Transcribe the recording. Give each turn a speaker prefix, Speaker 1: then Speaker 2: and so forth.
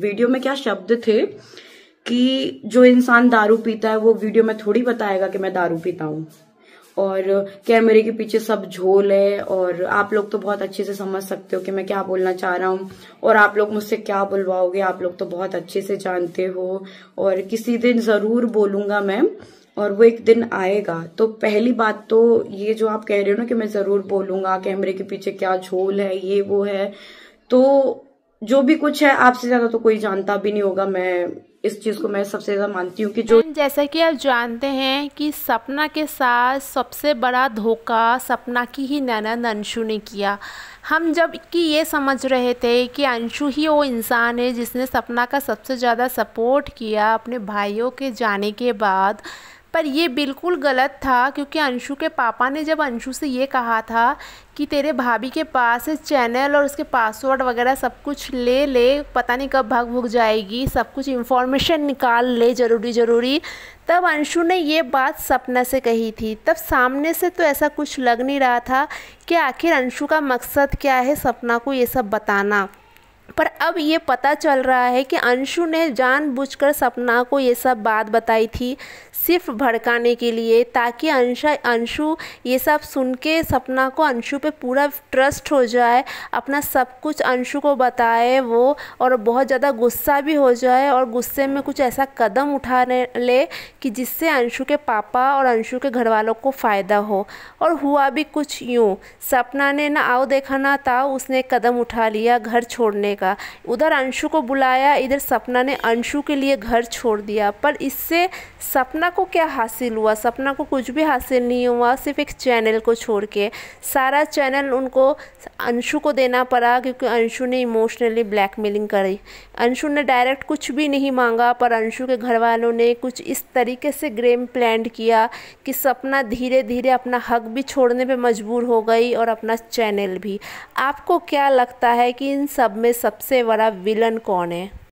Speaker 1: video में क्या शब्द थे कि जो इंसान दारू पीता है वो वीडियो में थोड़ी बताएगा कि मैं दारू पीता हूँ और कैमरे के पीछे सब झोल है और आप लोग तो बहुत अच्छे से समझ सकते हो कि मैं क्या बोलना चाह रहा हूँ और आप लोग मुझसे क्या बुलवाओगे आप लोग तो बहुत अच्छे से जानते हो और किसी दिन जरूर बोलूंगा मैं और वो एक दिन आएगा तो पहली बात तो ये जो आप कह रहे हो ना कि मैं जरूर बोलूंगा कैमरे के पीछे क्या झोल है ये वो है तो जो भी कुछ है आपसे ज्यादा तो कोई जानता भी नहीं होगा मैं इस चीज़ को मैं सबसे ज़्यादा मानती हूँ कि जो जैसा कि आप जानते
Speaker 2: हैं कि सपना के साथ सबसे बड़ा धोखा सपना की ही नैना अंशु ने किया हम जब कि ये समझ रहे थे कि अंशु ही वो इंसान है जिसने सपना का सबसे ज़्यादा सपोर्ट किया अपने भाइयों के जाने के बाद पर ये बिल्कुल गलत था क्योंकि अंशु के पापा ने जब अंशु से ये कहा था कि तेरे भाभी के पास चैनल और उसके पासवर्ड वगैरह सब कुछ ले ले पता नहीं कब भाग भुग जाएगी सब कुछ इन्फॉर्मेशन निकाल ले ज़रूरी ज़रूरी तब अंशु ने ये बात सपना से कही थी तब सामने से तो ऐसा कुछ लग नहीं रहा था कि आखिर अंशु का मकसद क्या है सपना को ये सब बताना पर अब ये पता चल रहा है कि अंशु ने जानबूझकर सपना को ये सब बात बताई थी सिर्फ भड़काने के लिए ताकि अंशा अंशु ये सब सुन के सपना को अंशु पे पूरा ट्रस्ट हो जाए अपना सब कुछ अंशु को बताए वो और बहुत ज़्यादा गुस्सा भी हो जाए और गुस्से में कुछ ऐसा कदम उठाने ले कि जिससे अंशु के पापा और अंशु के घर वालों को फ़ायदा हो और हुआ भी कुछ यूँ सपना ने ना आओ देखा ना ताओ उसने कदम उठा लिया घर छोड़ने का उधर अंशु को बुलाया इधर सपना ने अंशु के लिए घर छोड़ दिया पर इससे सपना को क्या हासिल हुआ सपना को कुछ भी हासिल नहीं हुआ सिर्फ एक चैनल को छोड़ के सारा चैनल उनको अंशु को देना पड़ा क्योंकि अंशु ने इमोशनली ब्लैकमेलिंग करी अंशु ने डायरेक्ट कुछ भी नहीं मांगा पर अंशु के घर वालों ने कुछ इस तरीके से ग्रेम प्लान किया कि सपना धीरे धीरे अपना हक भी छोड़ने पर मजबूर हो गई और अपना चैनल भी आपको क्या लगता है कि इन सब में सब सबसे बड़ा विलन कौन है